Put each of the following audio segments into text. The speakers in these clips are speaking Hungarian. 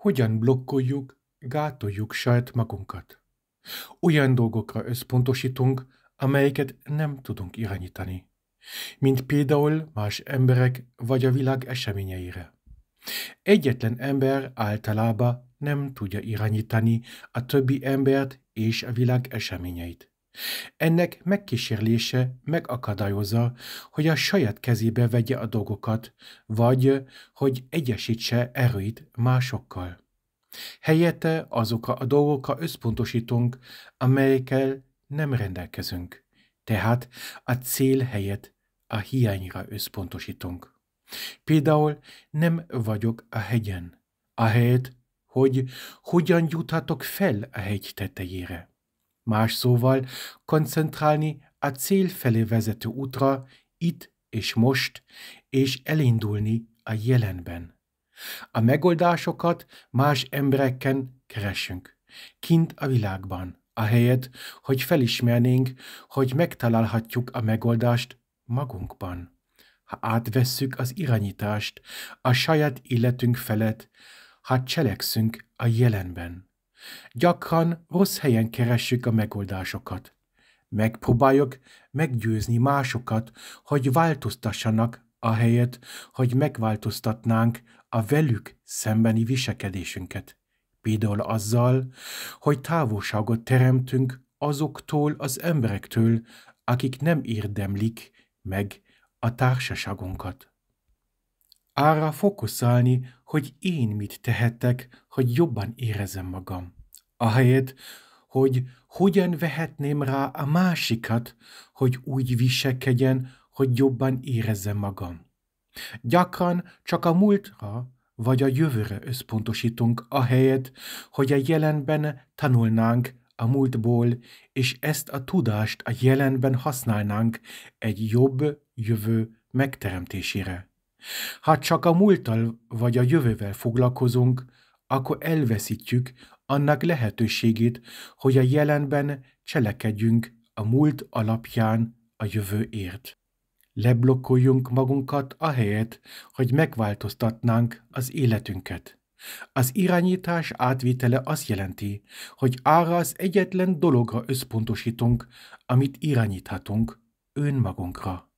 hogyan blokkoljuk, gátoljuk saját magunkat. Olyan dolgokra összpontosítunk, amelyeket nem tudunk irányítani, mint például más emberek vagy a világ eseményeire. Egyetlen ember általában nem tudja irányítani a többi embert és a világ eseményeit. Ennek megkísérlése megakadályozza, hogy a saját kezébe vegye a dolgokat, vagy hogy egyesítse erőit másokkal. Helyette azok a dolgokra összpontosítunk, amelyekkel nem rendelkezünk. Tehát a cél helyett a hiányra összpontosítunk. Például nem vagyok a hegyen, ahelyett, hogy hogyan juthatok fel a hegy tetejére. Más szóval koncentrálni a cél felé vezető útra itt és most, és elindulni a jelenben. A megoldásokat más embereken keresünk, kint a világban, ahelyett, hogy felismernénk, hogy megtalálhatjuk a megoldást magunkban. Ha átvesszük az irányítást a saját életünk felett, ha cselekszünk a jelenben. Gyakran rossz helyen keressük a megoldásokat. Megpróbáljuk meggyőzni másokat, hogy változtassanak, ahelyett, hogy megváltoztatnánk a velük szembeni viselkedésünket. Például azzal, hogy távolságot teremtünk azoktól az emberektől, akik nem érdemlik meg a társaságunkat. Arra fókuszálni, hogy én mit tehetek, hogy jobban érezem magam. Ahelyett, hogy hogyan vehetném rá a másikat, hogy úgy viselkedjen, hogy jobban érezzem magam. Gyakran csak a múltra vagy a jövőre összpontosítunk, a helyet, hogy a jelenben tanulnánk a múltból, és ezt a tudást a jelenben használnánk egy jobb jövő megteremtésére. Ha csak a múlttal vagy a jövővel foglalkozunk, akkor elveszítjük annak lehetőségét, hogy a jelenben cselekedjünk a múlt alapján a jövőért. Leblokkoljunk magunkat a helyet, hogy megváltoztatnánk az életünket. Az irányítás átvitele azt jelenti, hogy arra az egyetlen dologra összpontosítunk, amit irányíthatunk, önmagunkra.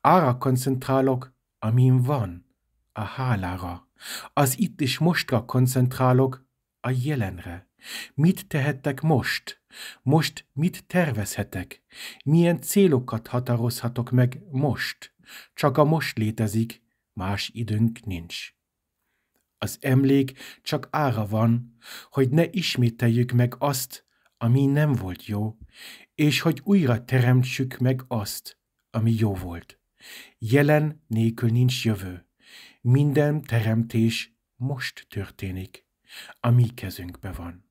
Arra koncentrálok, amin van, a hálára. Az itt és mostra koncentrálok, a jelenre. Mit tehettek most? Most mit tervezhetek? Milyen célokat határozhatok meg most? Csak a most létezik, más időnk nincs. Az emlék csak ára van, hogy ne ismételjük meg azt, ami nem volt jó, és hogy újra teremtsük meg azt, ami jó volt. Jelen nélkül nincs jövő. Minden teremtés most történik, ami kezünkbe van.